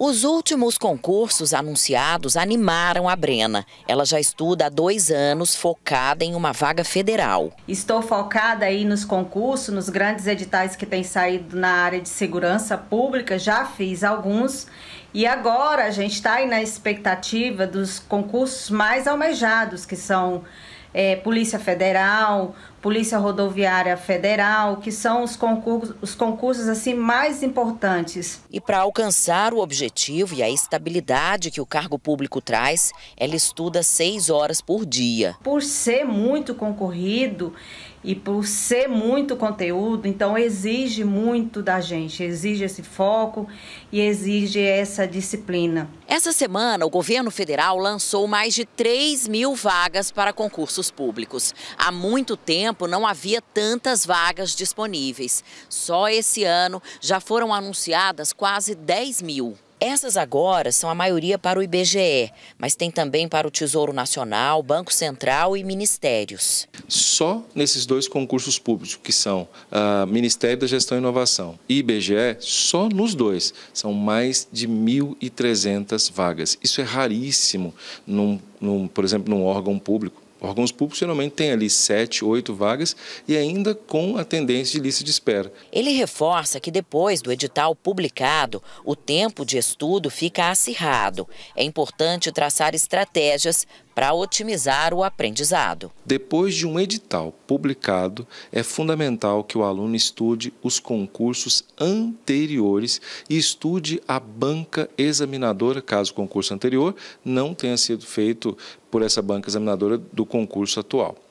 Os últimos concursos anunciados animaram a Brena. Ela já estuda há dois anos, focada em uma vaga federal. Estou focada aí nos concursos, nos grandes editais que têm saído na área de segurança pública, já fiz alguns. E agora a gente está aí na expectativa dos concursos mais almejados, que são é, Polícia Federal, Polícia Rodoviária Federal, que são os concursos, os concursos assim mais importantes. E para alcançar o objetivo e a estabilidade que o cargo público traz, ela estuda seis horas por dia. Por ser muito concorrido, e por ser muito conteúdo, então exige muito da gente, exige esse foco e exige essa disciplina. Essa semana, o governo federal lançou mais de 3 mil vagas para concursos públicos. Há muito tempo não havia tantas vagas disponíveis. Só esse ano já foram anunciadas quase 10 mil. Essas agora são a maioria para o IBGE, mas tem também para o Tesouro Nacional, Banco Central e Ministérios. Só nesses dois concursos públicos, que são uh, Ministério da Gestão e Inovação e IBGE, só nos dois são mais de 1.300 vagas. Isso é raríssimo, num, num, por exemplo, num órgão público. Órgãos públicos geralmente têm ali sete, oito vagas e ainda com a tendência de lista de espera. Ele reforça que depois do edital publicado, o tempo de estudo fica acirrado. É importante traçar estratégias para otimizar o aprendizado. Depois de um edital publicado, é fundamental que o aluno estude os concursos anteriores e estude a banca examinadora, caso o concurso anterior não tenha sido feito por essa banca examinadora do concurso atual.